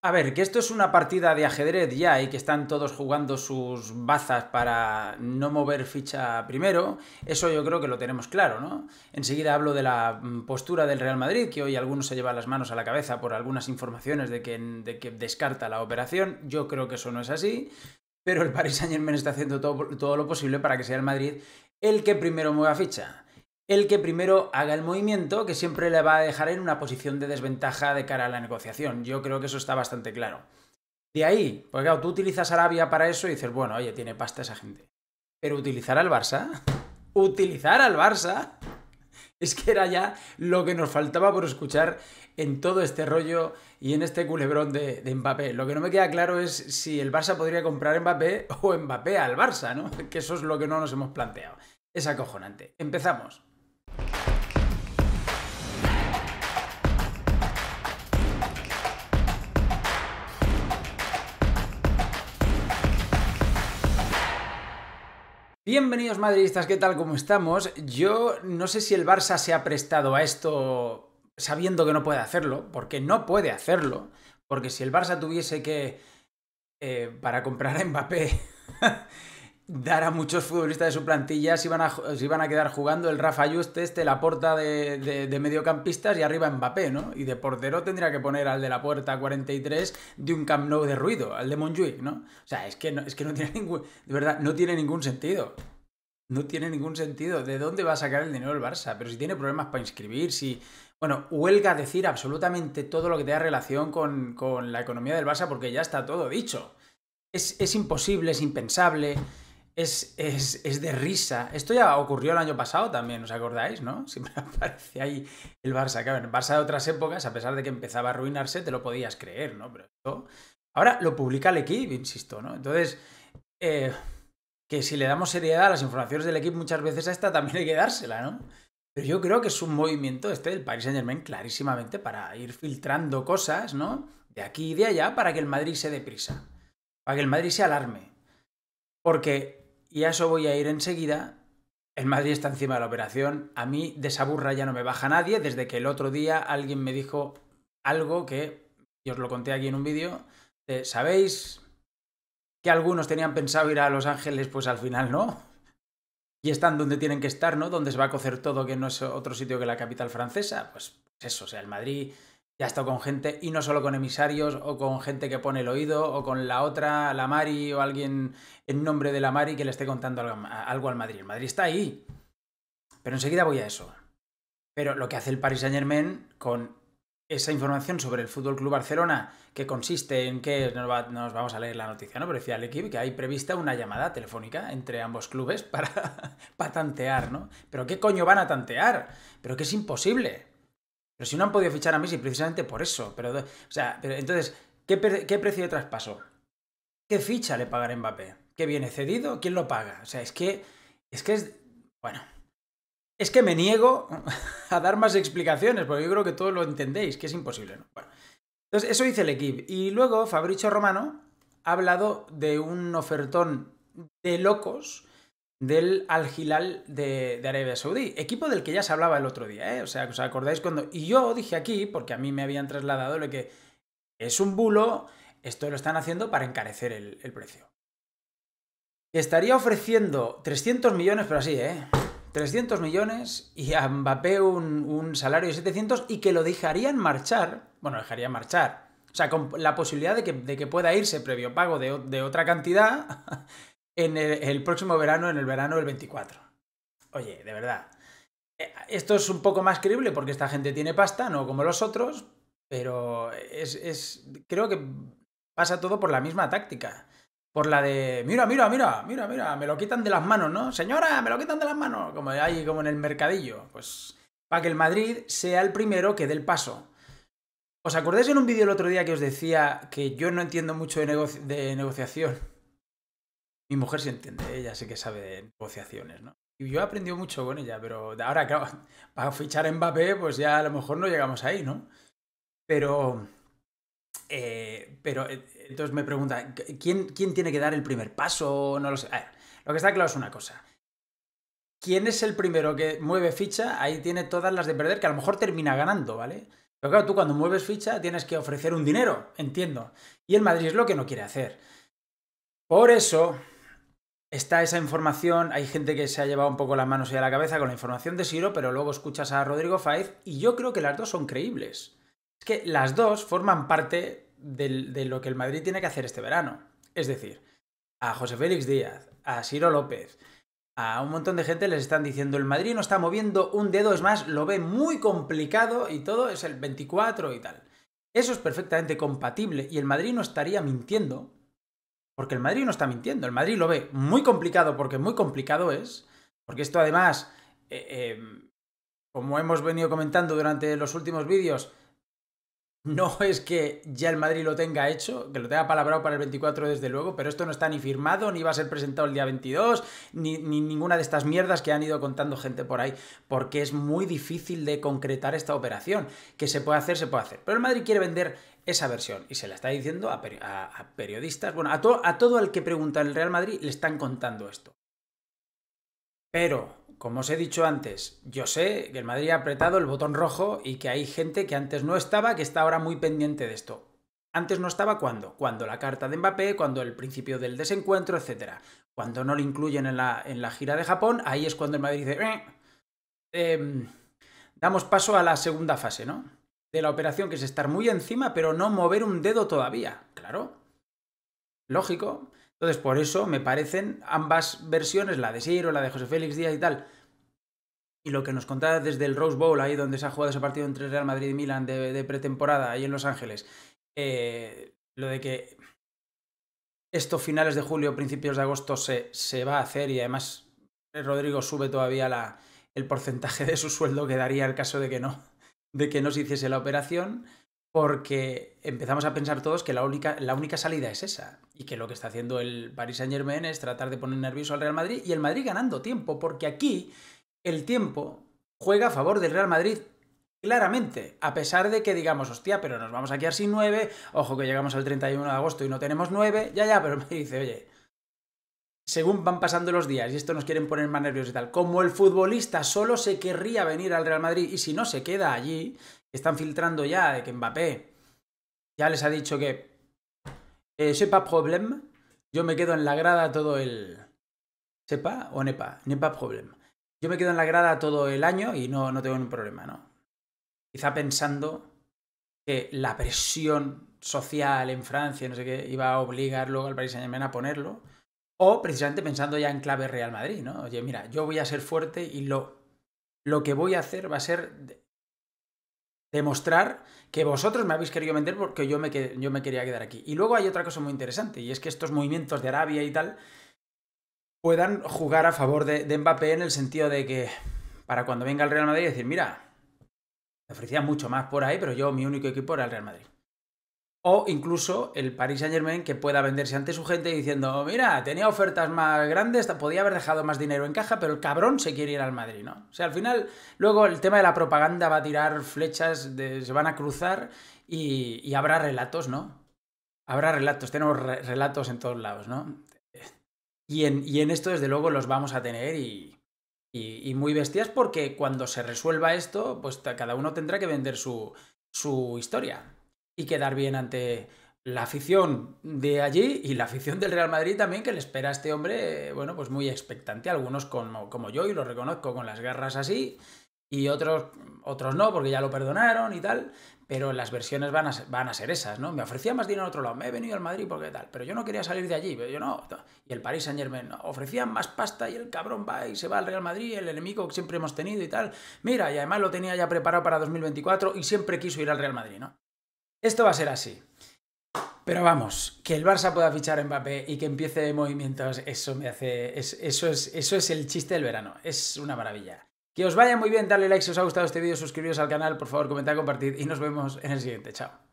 A ver, que esto es una partida de ajedrez ya y que están todos jugando sus bazas para no mover ficha primero, eso yo creo que lo tenemos claro, ¿no? Enseguida hablo de la mm, postura del Real Madrid, que hoy algunos se llevan las manos a la cabeza por algunas informaciones de que, que descarta la operación, yo creo que eso no es así, pero el Paris Saint Germain está haciendo todo, todo lo posible para que sea el Madrid el que primero mueva ficha el que primero haga el movimiento, que siempre le va a dejar en una posición de desventaja de cara a la negociación. Yo creo que eso está bastante claro. De ahí, pues claro, tú utilizas Arabia para eso y dices, bueno, oye, tiene pasta esa gente. Pero utilizar al Barça, utilizar al Barça, es que era ya lo que nos faltaba por escuchar en todo este rollo y en este culebrón de, de, Mbappé. Lo que no me queda claro es si el Barça podría comprar Mbappé o Mbappé al Barça, ¿no? Que eso es lo que no nos hemos planteado. Es acojonante. Empezamos. Bienvenidos madridistas, ¿qué tal? ¿Cómo estamos? Yo no sé si el Barça se ha prestado a esto sabiendo que no puede hacerlo, porque no puede hacerlo, porque si el Barça tuviese que, eh, para comprar a Mbappé, dar a muchos futbolistas de su plantilla si van a, a quedar jugando el Rafa Juste, este, la porta de, mediocampistas y arriba Mbappé, ¿no? Y de portero tendría que poner al de la puerta 43 de un Camp Nou de ruido, al de Montjuic, ¿no? O sea, es que no, es que no tiene ningún, de verdad, no tiene ningún sentido. No tiene ningún sentido. ¿De dónde va a sacar el dinero el Barça? Pero si tiene problemas para inscribir, si... Bueno, huelga decir absolutamente todo lo que tenga relación con, la economía del Barça porque ya está todo dicho. Es, es imposible, es impensable es, de risa. Esto ya ocurrió el año pasado también, ¿os acordáis, no? Siempre aparece ahí el Barça. Claro, el Barça de otras épocas, a pesar de que empezaba a arruinarse, te lo podías creer, ¿no? Pero esto... Ahora lo publica el equipo, insisto, ¿no? Entonces, eh, que si le damos seriedad a las informaciones del equipo, muchas veces a esta también hay que dársela, ¿no? Pero yo creo que es un movimiento este del Paris Saint-Germain clarísimamente para ir filtrando cosas, ¿no? De aquí y de allá para que el Madrid se dé prisa para que el Madrid se alarme. Porque y a eso voy a ir enseguida. El Madrid está encima de la operación. A mí de esa burra ya no me baja nadie. Desde que el otro día alguien me dijo algo que, yo os lo conté aquí en un vídeo, ¿sabéis que algunos tenían pensado ir a Los Ángeles? Pues al final no. Y están donde tienen que estar, ¿no? Donde se va a cocer todo, que no es otro sitio que la capital francesa. Pues, pues eso, o sea, el Madrid ya está estado con gente, y no solo con emisarios, o con gente que pone el oído, o con la otra, la Mari, o alguien en nombre de la Mari que le esté contando algo al Madrid. El Madrid está ahí. Pero enseguida voy a eso. Pero lo que hace el Paris Saint Germain con esa información sobre el Fútbol Club Barcelona, que consiste en que nos, vamos a leer la noticia, ¿no? Pero decía el equipo que hay prevista una llamada telefónica entre ambos clubes para, para tantear, ¿no? ¿Pero qué coño van a tantear? Pero que es imposible. Pero si no han podido fichar a Messi precisamente por eso. Pero, o sea, entonces, ¿qué, precio de traspaso? ¿Qué ficha le pagará Mbappé? ¿Qué viene cedido? ¿Quién lo paga? O sea, es que. Es que es. Bueno. Es que me niego a dar más explicaciones, porque yo creo que todos lo entendéis, que es imposible, Bueno. Entonces, eso dice el equipo. Y luego Fabricio Romano ha hablado de un ofertón de locos del Al Hilal de, Arabia Saudí, equipo del que ya se hablaba el otro día, ¿eh? o sea, ¿os acordáis cuando? Y yo dije aquí, porque a mí me habían trasladado lo que es un bulo, esto lo están haciendo para encarecer el, precio. Estaría ofreciendo 300 millones, pero así, ¿eh? 300 millones y a Mbappé un, salario de 700 y que lo dejarían marchar, bueno, dejarían marchar, o sea, con la posibilidad de que, pueda irse previo pago de, de otra cantidad en el, próximo verano, en el verano del 24. Oye, de verdad. Eh, esto es un poco más creíble porque esta gente tiene pasta, no como los otros, pero es, es creo que pasa todo por la misma táctica. Por la de, mira, mira, mira, mira, mira, me lo quitan de las manos, ¿no? Señora, me lo quitan de las manos, como ahí, como en el mercadillo. Pues para que el Madrid sea el primero que dé el paso. ¿Os acordáis en un vídeo el otro día que os decía que yo no entiendo mucho de negociación? mi mujer se entiende, ella sí que sabe de negociaciones, ¿no? Y yo he aprendido mucho con ella, pero ahora, claro, para fichar en Mbappé, pues ya a lo mejor no llegamos ahí, ¿no? Pero. Eh, pero eh, entonces me pregunta, ¿quién, ¿quién tiene que dar el primer paso? No lo sé. A ver, lo que está claro es una cosa. ¿Quién es el primero que mueve ficha? Ahí tiene todas las de perder, que a lo mejor termina ganando, ¿vale? Pero claro, tú cuando mueves ficha tienes que ofrecer un dinero, entiendo. Y el Madrid es lo que no quiere hacer. Por eso, está esa información, hay gente que se ha llevado un poco las manos y a la cabeza con la información de Siro, pero luego escuchas a Rodrigo Faiz y yo creo que las dos son creíbles. Es que las dos forman parte de lo que el Madrid tiene que hacer este verano. Es decir, a José Félix Díaz, a Siro López, a un montón de gente les están diciendo el Madrid no está moviendo un dedo, es más, lo ve muy complicado y todo es el 24 y tal. Eso es perfectamente compatible y el Madrid no estaría mintiendo porque el Madrid no está mintiendo, el Madrid lo ve muy complicado porque muy complicado es, porque esto además, eh, eh, como hemos venido comentando durante los últimos vídeos, no es que ya el Madrid lo tenga hecho, que lo tenga palabrado para el 24 desde luego, pero esto no está ni firmado, ni va a ser presentado el día 22, ni, ninguna de estas mierdas que han ido contando gente por ahí, porque es muy difícil de concretar esta operación. Que se puede hacer, se puede hacer. Pero el Madrid quiere vender esa versión y se la está diciendo a, periodistas, bueno, a, a todo el que pregunta en el Real Madrid le están contando esto. Pero como os he dicho antes, yo sé que el Madrid ha apretado el botón rojo y que hay gente que antes no estaba, que está ahora muy pendiente de esto. Antes no estaba cuando, cuando la carta de Mbappé, cuando el principio del desencuentro, etc. Cuando no lo incluyen en la, gira de Japón, ahí es cuando el Madrid dice, eh, em, damos paso a la segunda fase, ¿no? De la operación, que es estar muy encima, pero no mover un dedo todavía, claro. Lógico. Entonces, por eso me parecen ambas versiones, la de Siro, la de José Félix Díaz y tal. Y lo que nos contaba desde el Rose Bowl, ahí donde se ha jugado ese partido entre Real Madrid y Milan de, pretemporada, ahí en Los Ángeles, eh, lo de que estos finales de julio, principios de agosto se, va a hacer y además Rodrigo sube todavía el porcentaje de su sueldo que daría el caso de que no, de que no se hiciese la operación porque empezamos a pensar todos que la única, la única salida es esa y que lo que está haciendo el Paris Saint Germain es tratar de poner nervioso al Real Madrid y el Madrid ganando tiempo, porque aquí el tiempo juega a favor del Real Madrid Claramente, a pesar de que digamos, hostia, pero nos vamos a quedar sin nueve. ojo que llegamos al 31 de agosto y no tenemos nueve. ya, ya, pero me dice, oye, según van pasando los días y esto nos quieren poner más nervios y tal, como el futbolista solo se querría venir al Real Madrid y si no se queda allí, están filtrando ya de que Mbappé ya les ha dicho que eh, sepa problema, yo me quedo en la grada todo el... ¿Sepa o nepa? Nepa problema. Yo me quedo en la grada todo el año y no, no tengo ningún problema, ¿no? Quizá pensando que la presión social en Francia, no sé qué, iba a obligar luego al Paris a ponerlo. O precisamente pensando ya en clave Real Madrid, ¿no? Oye, mira, yo voy a ser fuerte y lo, lo que voy a hacer va a ser demostrar que vosotros me habéis querido vender porque yo me, yo me quería quedar aquí. Y luego hay otra cosa muy interesante, y es que estos movimientos de Arabia y tal puedan jugar a favor de, Mbappé en el sentido de que para cuando venga el Real Madrid decir, mira, me ofrecía mucho más por ahí, pero yo mi único equipo era el Real Madrid. O incluso el Paris Saint Germain que pueda venderse ante su gente diciendo, mira, tenía ofertas más grandes, podía haber dejado más dinero en caja, pero el cabrón se quiere ir al Madrid, ¿no? O sea, al final, luego el tema de la propaganda va a tirar flechas, se van a cruzar y, habrá relatos, ¿no? Habrá relatos, tenemos relatos en todos lados, ¿no? Y en, esto, desde luego, los vamos a tener y, muy bestias porque cuando se resuelva esto, pues cada uno tendrá que vender su, su historia y quedar bien ante la afición de allí y la afición del Real Madrid también que le espera a este hombre, bueno, pues muy expectante, algunos como, como yo y lo reconozco con las garras así y otros, otros no porque ya lo perdonaron y tal, pero las versiones van a, ser, esas, ¿no? Me ofrecía más dinero en otro lado, me he venido al Madrid porque tal, pero yo no quería salir de allí, pero yo no, y el Paris Saint Germain, ofrecía ofrecían más pasta y el cabrón va y se va al Real Madrid, el enemigo que siempre hemos tenido y tal, mira, y además lo tenía ya preparado para 2024 y siempre quiso ir al Real Madrid, ¿no? Esto va a ser así. Pero vamos, que el Barça pueda fichar a Mbappé y que empiece movimientos, eso me hace. Es, eso, es, eso es el chiste del verano. Es una maravilla. Que os vaya muy bien, darle like si os ha gustado este vídeo, suscribiros al canal, por favor, comentad, compartir y nos vemos en el siguiente. Chao.